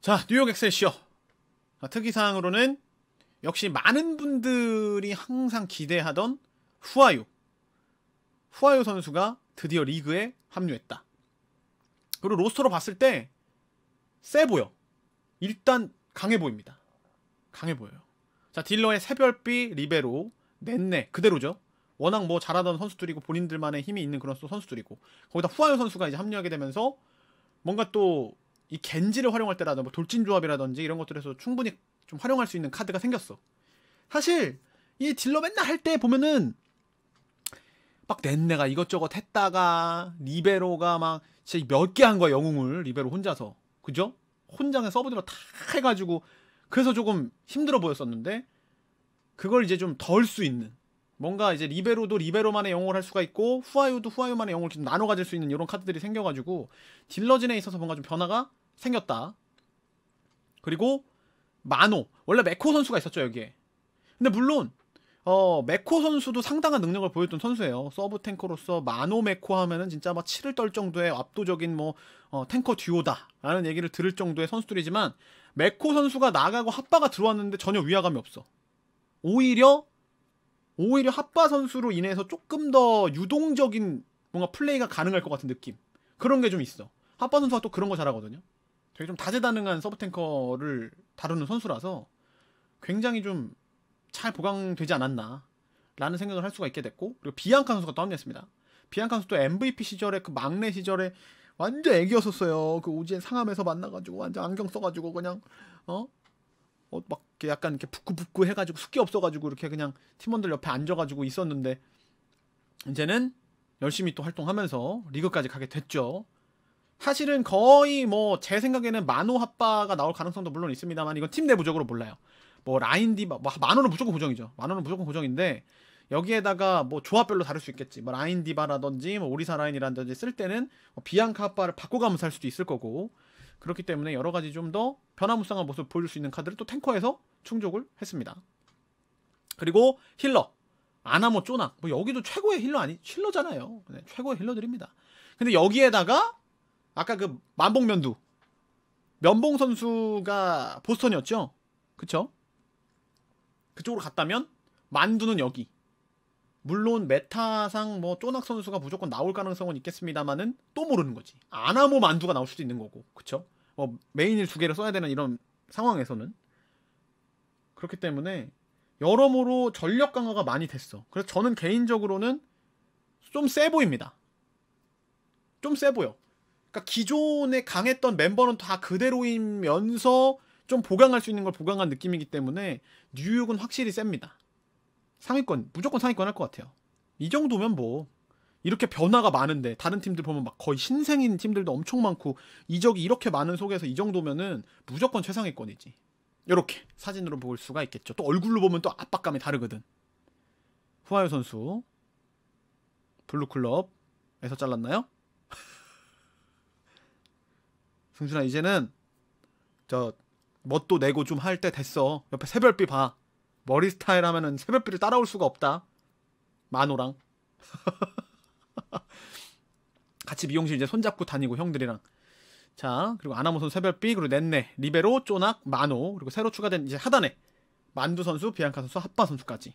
자, 뉴욕 엑셀시어. 아, 특이사항으로는 역시 많은 분들이 항상 기대하던 후아유. 후아유 선수가 드디어 리그에 합류했다. 그리고 로스터로 봤을 때, 세 보여. 일단 강해 보입니다. 강해 보여요. 자, 딜러의 새별비, 리베로, 넷네, 그대로죠. 워낙 뭐 잘하던 선수들이고 본인들만의 힘이 있는 그런 선수들이고 거기다 후아유 선수가 이제 합류하게 되면서 뭔가 또이 겐지를 활용할 때라든지 뭐 돌진 조합이라든지 이런 것들에서 충분히 좀 활용할 수 있는 카드가 생겼어. 사실 이 딜러 맨날 할 때 보면은 막 넷내가 이것저것 했다가 리베로가 막 진짜 몇 개 한 거야 영웅을 리베로 혼자서 그죠? 혼자 그서브드로다 해가지고 그래서 조금 힘들어 보였었는데 그걸 이제 좀 덜 수 있는 뭔가 이제 리베로도 리베로만의 영웅을 할 수가 있고 후아유도 후아유만의 영웅을 좀 나눠 가질 수 있는 이런 카드들이 생겨가지고 딜러진에 있어서 뭔가 좀 변화가 생겼다. 그리고 마노 원래 메코 선수가 있었죠 여기에. 근데 물론 어 메코 선수도 상당한 능력을 보였던 선수예요. 서브 탱커로서 마노 메코 하면은 진짜 막 치를 떨 정도의 압도적인 뭐 어, 탱커 듀오다라는 얘기를 들을 정도의 선수들이지만 메코 선수가 나가고 핫바가 들어왔는데 전혀 위화감이 없어. 오히려 오히려 핫바 선수로 인해서 조금 더 유동적인 뭔가 플레이가 가능할 것 같은 느낌. 그런 게 좀 있어. 핫바 선수가 또 그런 거 잘하거든요. 되게 좀 다재다능한 서브 탱커를 다루는 선수라서 굉장히 좀 잘 보강되지 않았나 라는 생각을 할 수가 있게 됐고 그리고 비앙카 선수가 또 합류했습니다. 비앙카 선수도 MVP 시절에 그 막내 시절에 완전 애기였었어요. 그 오지엔 상암에서 만나가지고 완전 안경 써가지고 그냥 어? 어, 막 약간 이렇게 부끄부끄 해가지고 숙기 없어가지고 이렇게 그냥 팀원들 옆에 앉아가지고 있었는데 이제는 열심히 또 활동하면서 리그까지 가게 됐죠. 사실은 거의 뭐 제 생각에는 만호합바가 나올 가능성도 물론 있습니다만 이건 팀 내부적으로 몰라요. 뭐 라인디 뭐, 뭐 만호는 무조건 고정이죠. 만호는 무조건 고정인데 여기에다가 뭐 조합별로 다를 수 있겠지. 뭐 라인 디바라든지 뭐 오리사 라인이라든지 쓸 때는 뭐 비앙카 합바를 바꿔가면서 할 수도 있을 거고 그렇기 때문에 여러 가지 좀 더 변화무쌍한 모습 을 보여줄 수 있는 카드를 또 탱커에서 충족을 했습니다. 그리고 힐러 아나모 쪼나 뭐 여기도 최고의 힐러 아니 힐러잖아요. 네, 최고의 힐러들입니다. 근데 여기에다가 아까 그 만봉 면두 면봉 선수가 보스턴이었죠? 그쵸? 그쪽으로 갔다면 만두는 여기 물론 메타상 뭐 쪼낙 선수가 무조건 나올 가능성은 있겠습니다만은 또 모르는 거지 아나모 뭐 만두가 나올 수도 있는 거고 그쵸? 뭐 메인을 두 개를 써야 되는 이런 상황에서는 그렇기 때문에 여러모로 전력 강화가 많이 됐어 그래서 저는 개인적으로는 좀 세 보입니다 좀 세 보여 그러니까 기존에 강했던 멤버는 다 그대로이면서 좀 보강할 수 있는 걸 보강한 느낌이기 때문에 뉴욕은 확실히 셉니다. 상위권 무조건 상위권 할 것 같아요. 이 정도면 뭐 이렇게 변화가 많은데 다른 팀들 보면 막 거의 신생인 팀들도 엄청 많고 이적이 이렇게 많은 속에서 이 정도면은 무조건 최상위권이지. 이렇게 사진으로 볼 수가 있겠죠. 또 얼굴로 보면 또 압박감이 다르거든. 후아유 선수 블루클럽에서 잘랐나요? 승준아 이제는 저 멋도 내고 좀 할 때 됐어. 옆에 새별비 봐. 머리 스타일 하면은 새별비를 따라올 수가 없다. 마노랑. 같이 미용실 이제 손잡고 다니고 형들이랑. 자, 그리고 아나무선 새별비 그리고 넷네, 리베로, 쪼낙, 마노, 그리고 새로 추가된 이제 하단에 만두 선수, 비앙카 선수, 합바 선수까지.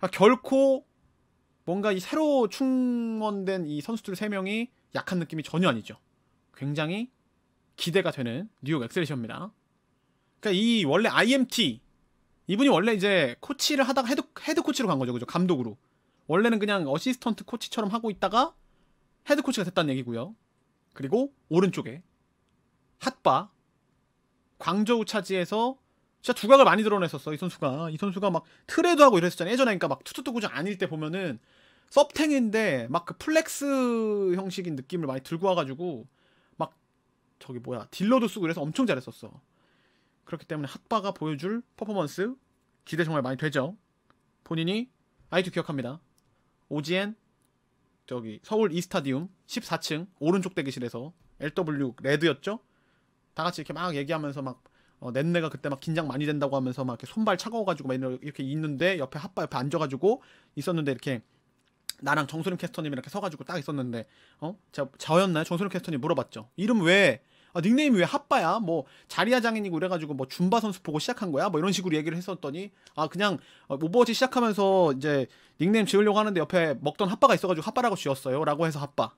아, 결코 뭔가 이 새로 충원된 이 선수들 세명이 약한 느낌이 전혀 아니죠. 굉장히 기대가 되는 뉴욕 엑셀리셔입니다. 그러니까 이 원래 IMT 이분이 원래 이제 코치를 하다가 헤드 헤드 코치로 간 거죠, 그죠? 감독으로. 원래는 그냥 어시스턴트 코치처럼 하고 있다가 헤드 코치가 됐다는 얘기고요. 그리고 오른쪽에 핫바 광저우 차지에서 진짜 두각을 많이 드러냈었어 이 선수가 이 선수가 막트레드 하고 이랬었잖아요 예전에 그러니까 막 투투투구장 아닐 때 보면은 섭탱인데 막 그 플렉스 형식인 느낌을 많이 들고 와가지고 저기 뭐야 딜러도 쓰고 그래서 엄청 잘했었어. 그렇기 때문에 핫바가 보여줄 퍼포먼스 기대 정말 많이 되죠. 본인이 아이도 기억합니다. 오지엔 저기 서울 이스타디움 14층 오른쪽 대기실에서 LW 레드였죠. 다 같이 이렇게 막 얘기하면서 막 어, 넷내가 그때 막 긴장 많이 된다고 하면서 막 이렇게 손발 차가워가지고 막 이렇게 있는데 옆에 핫바 옆에 앉아가지고 있었는데 이렇게 나랑 정소림 캐스터님 이렇게 이 서가지고 딱 있었는데 어? 저, 저였나요? 정소림 캐스터님 물어봤죠. 이름 왜 아, 닉네임이 왜 핫바야? 뭐 자리야 장인이고 그래가지고 뭐 준바 선수 보고 시작한 거야? 뭐 이런 식으로 얘기를 했었더니 아 그냥 어, 오버워치 시작하면서 이제 닉네임 지으려고 하는데 옆에 먹던 핫바가 있어가지고 핫바라고 지었어요. 라고 해서 핫바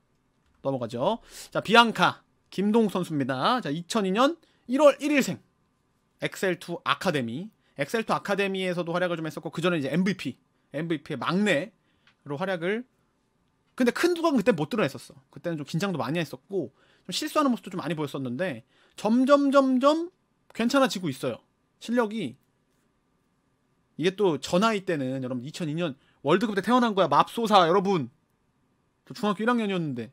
넘어가죠. 자 비앙카 김동 선수입니다. 자 2002년 1월 1일생 엑셀2 아카데미 엑셀2 아카데미에서도 활약을 좀 했었고 그 전에 이제 MVP MVP의 막내로 활약을 근데 큰 두각은 그때 못 드러냈었어. 그때는 좀 긴장도 많이 했었고 좀 실수하는 모습도 좀 많이 보였었는데 점점 점점 괜찮아지고 있어요. 실력이 이게 또저 나이 때는 여러분 2002년 월드컵 때 태어난 거야 맙소사 여러분 저 중학교 1학년이었는데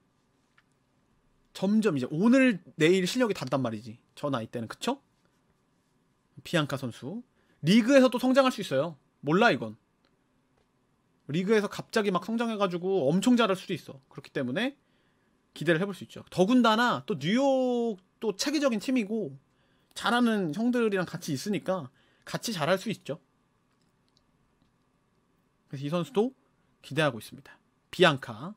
점점 이제 오늘 내일 실력이 단단 말이지 저 나이 때는 그쵸? 비앙카 선수 리그에서 또 성장할 수 있어요 몰라 이건 리그에서 갑자기 막 성장해가지고 엄청 잘할 수도 있어 그렇기 때문에 기대를 해볼 수 있죠. 더군다나 또 뉴욕 또 체계적인 팀이고 잘하는 형들이랑 같이 있으니까 같이 잘할 수 있죠. 그래서 이 선수도 기대하고 있습니다. 비앙카.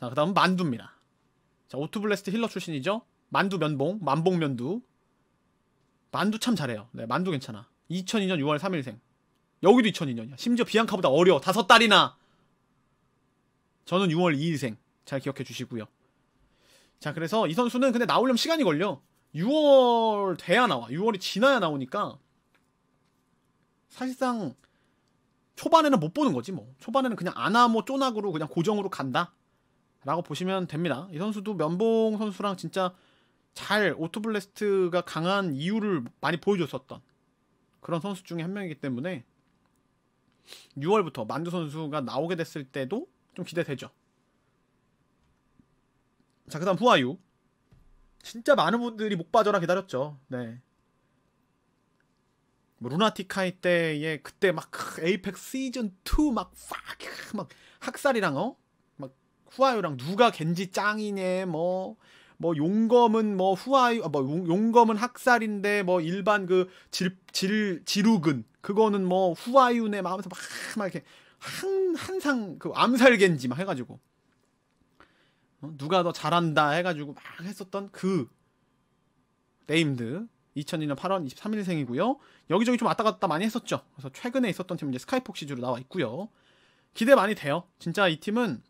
자, 그다음 만두입니다. 자, 오투블레스트 힐러 출신이죠. 만두 면봉, 만봉 면두. 만두 참 잘해요. 네, 만두 괜찮아. 2002년 6월 3일생. 여기도 2002년이야. 심지어 비앙카보다 어려. 다섯 달이나. 저는 6월 2일생. 잘 기억해 주시고요. 자, 그래서 이 선수는 근데 나오려면 시간이 걸려. 6월 돼야 나와. 6월이 지나야 나오니까 사실상 초반에는 못 보는 거지 뭐. 초반에는 그냥 아나모 쪼낙으로 그냥 고정으로 간다. 라고 보시면 됩니다. 이 선수도 면봉 선수랑 진짜 잘 오토블레스트가 강한 이유를 많이 보여줬었던 그런 선수 중에 한 명이기 때문에 6월부터 만두 선수가 나오게 됐을 때도 좀 기대되죠. 자, 그 다음 후아유. 진짜 많은 분들이 목 빠져라 기다렸죠. 네. 뭐 루나티카이 때에 그때 막 에이펙스 시즌 2막 팍! 막 학살이랑 어? 막 후아유랑 누가 겐지 짱이네 뭐뭐 뭐 용검은 뭐 후아유 아, 뭐 용, 검은 학살인데 뭐 일반 그 질 질 지루근 그거는 뭐 후아유네 마음에서 막, 막 이렇게 한 한상 그 암살겐지 막 해가지고 어? 누가 더 잘한다 해가지고 막 했었던 그 네임드 2002년 8월 23일생이고요. 여기저기 좀 왔다 갔다 많이 했었죠. 그래서 최근에 있었던 팀은 이제 스카이폭시즈로 나와 있고요. 기대 많이 돼요. 진짜 이 팀은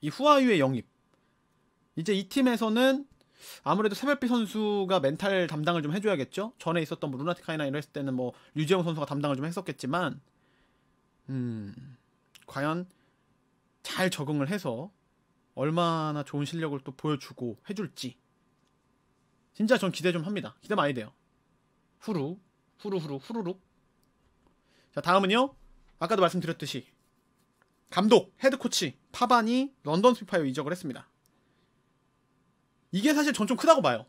이 후아유의 영입. 이제 이 팀에서는 아무래도 세별비 선수가 멘탈 담당을 좀 해줘야겠죠. 전에 있었던 뭐 루나티카이나 이랬을 때는 뭐류지영 선수가 담당을 좀 했었겠지만, 음 과연 잘 적응을 해서 얼마나 좋은 실력을 또 보여주고 해줄지 진짜 전 기대 좀 합니다. 기대 많이 돼요. 후루 후루후루 후루룩 자 다음은요 아까도 말씀드렸듯이 감독 헤드코치 파반이 런던 스피파이어 이적을 했습니다. 이게 사실 전 좀 크다고 봐요.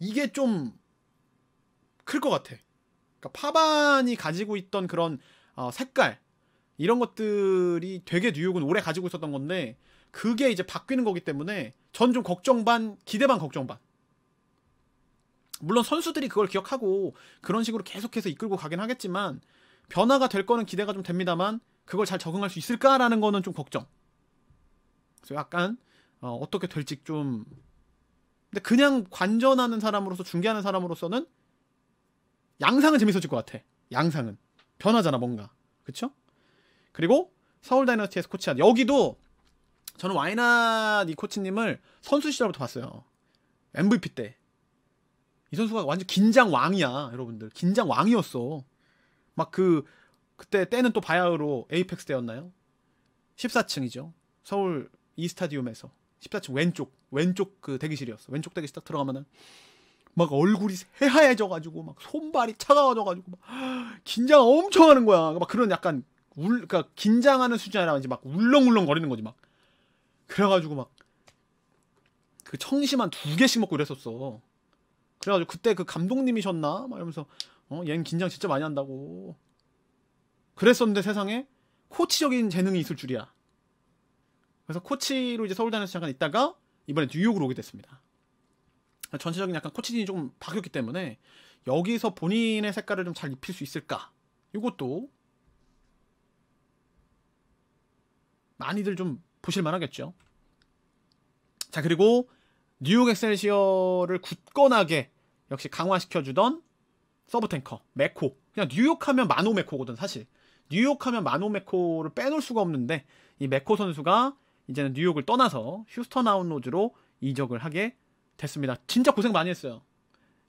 이게 좀 클 것 같아. 그러니까 파반이 가지고 있던 그런 어, 색깔 이런 것들이 되게 뉴욕은 오래 가지고 있었던 건데 그게 이제 바뀌는 거기 때문에 전 좀 걱정 반 기대 반 걱정 반 물론 선수들이 그걸 기억하고 그런 식으로 계속해서 이끌고 가긴 하겠지만 변화가 될 거는 기대가 좀 됩니다만 그걸 잘 적응할 수 있을까라는 거는 좀 걱정 그래서 약간 어, 어떻게 될지 좀 근데 그냥 관전하는 사람으로서 중계하는 사람으로서는 양상은 재밌어질 것 같아 양상은 변하잖아 뭔가 그쵸? 그리고 서울 다이너티에서 코치한 여기도 저는 와이낫 이 코치님을 선수 시절부터 봤어요. MVP 때. 이 선수가 완전 긴장 왕이야, 여러분들. 긴장 왕이었어. 막 그, 그때 때는 또 바야흐로 에이펙스 때였나요? 14층이죠. 서울 이 스타디움에서. 14층 왼쪽, 왼쪽 그 대기실이었어. 왼쪽 대기실 딱 들어가면은 막 얼굴이 새하얘져가지고 막 손발이 차가워져가지고 막 긴장 엄청 하는 거야. 막 그런 약간 울, 그니까 긴장하는 수준이 아니라 이제 막 울렁울렁 거리는 거지 막. 그래가지고 막 그 청심한 두 개씩 먹고 이랬었어. 그래가지고 그때 그 감독님이셨나 막 이러면서 어, 얜 긴장 진짜 많이 한다고. 그랬었는데 세상에 코치적인 재능이 있을 줄이야. 그래서 코치로 이제 서울 다녀서 잠깐 있다가 이번에 뉴욕으로 오게 됐습니다. 전체적인 약간 코치진이 조금 바뀌었기 때문에 여기서 본인의 색깔을 좀 잘 입힐 수 있을까? 이것도 많이들 좀 보실만 하겠죠. 자, 그리고 뉴욕 엑셀시어를 굳건하게 역시 강화시켜주던 서브탱커, 메코. 그냥 뉴욕 하면 마노 메코거든, 사실. 뉴욕 하면 마노 메코를 빼놓을 수가 없는데, 이 메코 선수가 이제는 뉴욕을 떠나서 휴스턴 아웃로즈로 이적을 하게 됐습니다. 진짜 고생 많이 했어요.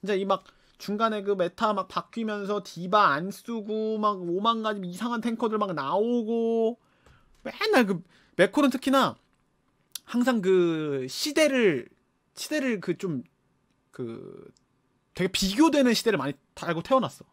이제 이 막 중간에 그 메타 막 바뀌면서 디바 안 쓰고 막 오만 가지 이상한 탱커들 막 나오고 맨날 그 맥콜은 특히나 항상 그 시대를 시대를 그 좀 그 되게 비교되는 시대를 많이 달고 태어났어.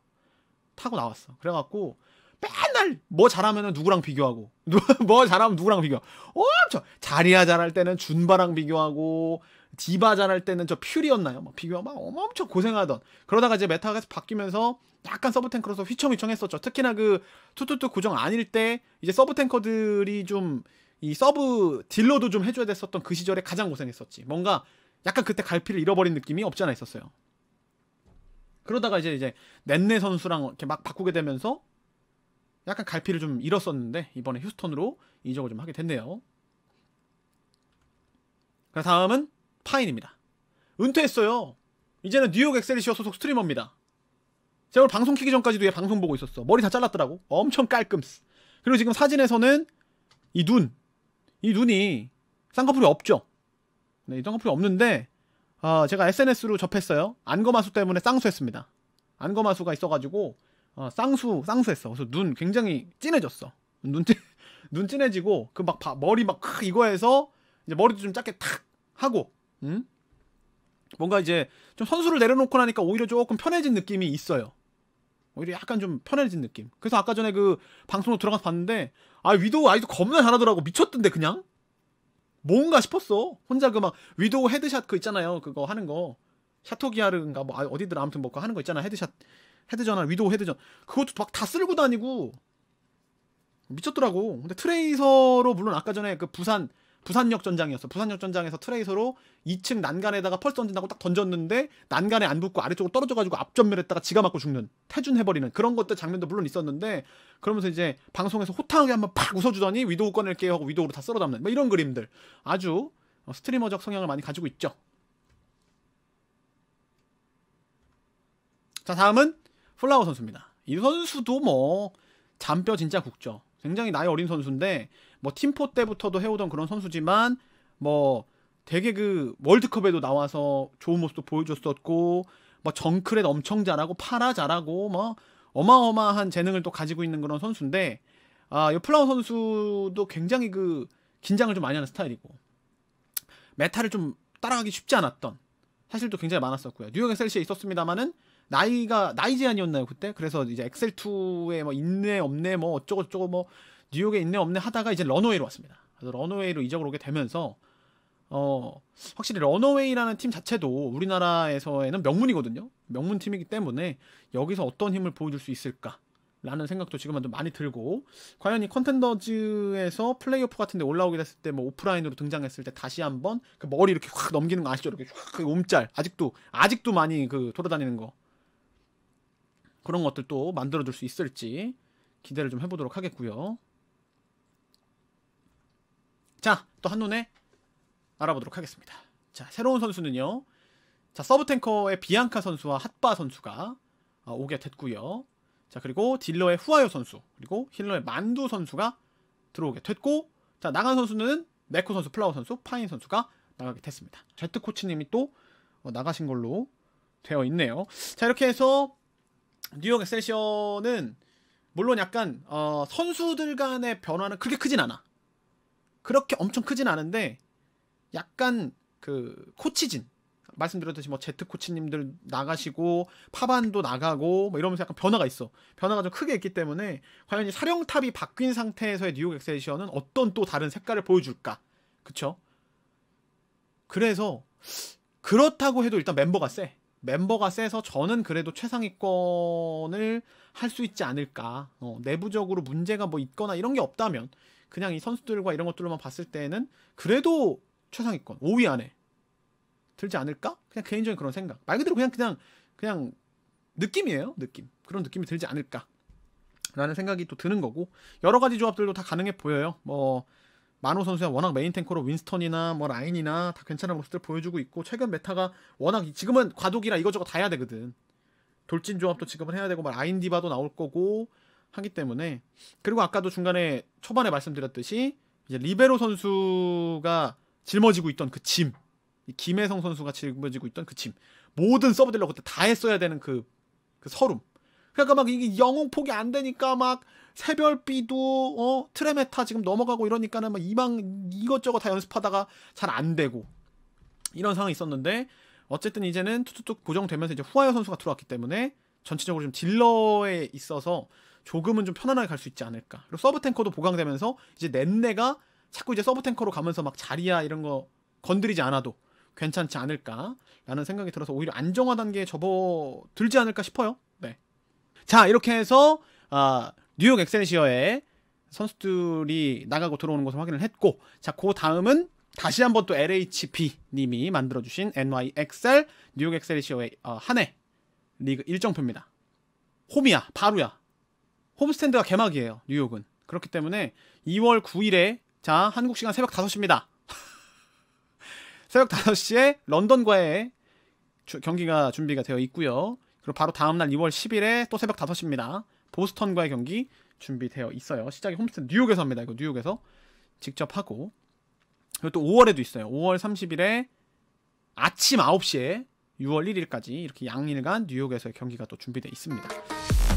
타고 나왔어. 그래갖고 맨날 뭐 잘하면은 누구랑 비교하고 뭐 잘하면 누구랑 비교. 엄청 자리야 잘할 때는 준바랑 비교하고 디바 잘할 때는 저 퓨리였나요? 막비교하막 뭐 엄청 고생하던 그러다가 이제 메타가 바뀌면서 약간 서브탱크로서 휘청휘청했었죠. 특히나 그 투투투 구정 아닐 때 이제 서브탱커들이 좀 이 서브 딜러도 좀 해줘야 됐었던 그 시절에 가장 고생했었지. 뭔가 약간 그때 갈피를 잃어버린 느낌이 없지 않아 있었어요. 그러다가 이제 이제 넷네 선수랑 이렇게 막 바꾸게 되면서 약간 갈피를 좀 잃었었는데 이번에 휴스턴으로 이적을 좀 하게 됐네요. 그 다음은 파인입니다. 은퇴했어요. 이제는 뉴욕 엑셀리시어 소속 스트리머입니다. 제가 오늘 방송 키기 전까지도 얘 방송 보고 있었어. 머리 다 잘랐더라고. 엄청 깔끔. 그리고 지금 사진에서는 이 눈. 이 눈이 쌍꺼풀이 없죠. 네, 쌍꺼풀이 없는데 어, 제가 SNS로 접했어요. 안검하수 때문에 쌍수했습니다. 안검하수가 있어가지고 어, 쌍수, 쌍수했어. 그래서 눈 굉장히 진해졌어. 눈, 찐, 눈 진해지고 그막 바, 머리 막 크, 이거 해서 이제 머리도 좀 작게 탁 하고 응? 뭔가 이제 좀 선수를 내려놓고 나니까 오히려 조금 편해진 느낌이 있어요. 오히려 약간 좀 편해진 느낌. 그래서 아까 전에 그 방송으로 들어가서 봤는데 아 위도우 아이도 겁나 잘하더라고 미쳤던데 그냥 뭔가 싶었어. 혼자 그 막 위도우 헤드샷 그 있잖아요. 그거 하는 거 샤토기아르인가 뭐어디든 아, 아무튼 뭐그 하는 거 있잖아 헤드샷 헤드전화 위도우 헤드전 그것도 막 다 쓸고 다니고 미쳤더라고. 근데 트레이서로 물론 아까 전에 그 부산 부산역 전장이었어. 부산역 전장에서 트레이서로 2층 난간에다가 펄스 던진다고 딱 던졌는데 난간에 안 붙고 아래쪽으로 떨어져가지고 앞전멸했다가 지가 맞고 죽는 태준해버리는 그런 것들 장면도 물론 있었는데 그러면서 이제 방송에서 호탕하게 한번 팍 웃어주더니 위도우 꺼낼게요 하고 위도우로 다썰어담는뭐 이런 그림들 아주 어, 스트리머적 성향을 많이 가지고 있죠. 자 다음은 플라워 선수입니다. 이 선수도 뭐 잔뼈 진짜 굵죠. 굉장히 나이 어린 선수인데 뭐 팀포 때부터도 해오던 그런 선수지만 뭐 되게 그 월드컵에도 나와서 좋은 모습도 보여줬었고 뭐 정크렛 엄청 잘하고 파라 잘하고 뭐 어마어마한 재능을 또 가지고 있는 그런 선수인데 아, 플라워 선수도 굉장히 그 긴장을 좀 많이 하는 스타일이고 메타를 좀 따라가기 쉽지 않았던 사실도 굉장히 많았었고요. 뉴욕 엑셀시에 있었습니다마는 나이가 나이 제한이었나요 그때? 그래서 이제 엑셀2에 뭐 있네 없네 뭐 어쩌고 저쩌고 뭐 뉴욕에 있네 없네 하다가 이제 런어웨이로 왔습니다. 그래서 런어웨이로 이적을 오게 되면서 어 확실히 런어웨이라는 팀 자체도 우리나라에서는 에 명문이거든요. 명문 팀이기 때문에 여기서 어떤 힘을 보여줄 수 있을까? 라는 생각도 지금은 좀 많이 들고 과연 이 컨텐더즈에서 플레이오프 같은데 올라오게 됐을 때 뭐 오프라인으로 등장했을 때 다시 한번 그 머리 이렇게 확 넘기는 거 아시죠? 이렇게 확 그 움짤 아직도 아직도 많이 그 돌아다니는 거 그런 것들 또 만들어줄 수 있을지 기대를 좀 해보도록 하겠고요. 자, 또 한눈에 알아보도록 하겠습니다. 자, 새로운 선수는요. 자, 서브 탱커의 비앙카 선수와 핫바 선수가 어, 오게 됐고요. 자, 그리고 딜러의 후아요 선수, 그리고 힐러의 만두 선수가 들어오게 됐고 자, 나간 선수는 네코 선수, 플라워 선수, 파인 선수가 나가게 됐습니다. 제트 코치님이 또 어, 나가신 걸로 되어 있네요. 자, 이렇게 해서 뉴욕 엑셀션은 물론 약간 어, 선수들 간의 변화는 그렇게 크진 않아. 그렇게 엄청 크진 않은데 약간 그 코치진 말씀드렸듯이 뭐 제트 코치님들 나가시고 파반도 나가고 뭐 이러면서 약간 변화가 있어 변화가 좀 크게 있기 때문에 과연 이 사령탑이 바뀐 상태에서의 뉴욕 엑세이션은 어떤 또 다른 색깔을 보여줄까 그쵸 그래서 그렇다고 해도 일단 멤버가 세 멤버가 세서 저는 그래도 최상위권을 할수 있지 않을까. 어, 내부적으로 문제가 뭐 있거나 이런 게 없다면 그냥 이 선수들과 이런 것들로만 봤을 때는 그래도 최상위권 5위 안에 들지 않을까? 그냥 개인적인 그런 생각. 말 그대로 그냥 그냥 그냥 느낌이에요. 느낌. 그런 느낌이 들지 않을까? 라는 생각이 또 드는 거고 여러 가지 조합들도 다 가능해 보여요. 뭐 만호 선수야 워낙 메인 탱커로 윈스턴이나 뭐 라인이나 다 괜찮은 모습들 보여주고 있고 최근 메타가 워낙 지금은 과도기라 이것저것 다 해야 되거든. 돌진 조합도 지금은 해야 되고 막 아인디바도 나올 거고 하기 때문에 그리고 아까도 중간에 초반에 말씀드렸듯이 이제 리베로 선수가 짊어지고 있던 그짐 김혜성 선수가 짊어지고 있던 그 짐 모든 서브딜러 그때 다 했어야 되는 그, 그 서름 그러니까 막 이게 영웅 폭이 안 되니까 막 새별비도 어 트레메타 지금 넘어가고 이러니까는 막이망 이것저것 다 연습하다가 잘 안 되고 이런 상황이 있었는데 어쨌든 이제는 투투툭고정되면서 이제 후아이어 선수가 들어왔기 때문에 전체적으로 좀 딜러에 있어서 조금은 좀 편안하게 갈 수 있지 않을까. 그리고 서브 탱커도 보강되면서 이제 넷내가 자꾸 이제 서브 탱커로 가면서 막 자리야 이런 거 건드리지 않아도 괜찮지 않을까라는 생각이 들어서 오히려 안정화 단계에 접어들지 않을까 싶어요. 네. 자 이렇게 해서 아, 뉴욕 엑센시어의 선수들이 나가고 들어오는 것을 확인을 했고 자 그 다음은 다시 한번 또 LHP님이 만들어주신 NYXL 뉴욕 엑셀리시오의 어, 한해 리그 일정표입니다. 홈이야, 바로야. 홈스탠드가 개막이에요, 뉴욕은. 그렇기 때문에 2월 9일에 자, 한국 시간 새벽 5시입니다. 새벽 5시에 런던과의 주, 경기가 준비가 되어 있고요. 그리고 바로 다음 날 2월 10일에 또 새벽 5시입니다. 보스턴과의 경기 준비되어 있어요. 시작이 홈스탠드 뉴욕에서 합니다. 이거 뉴욕에서 직접 하고 그리고 또 5월에도 있어요. 5월 30일에 아침 9시에 6월 1일까지 이렇게 양일간 뉴욕에서의 경기가 또 준비되어 있습니다.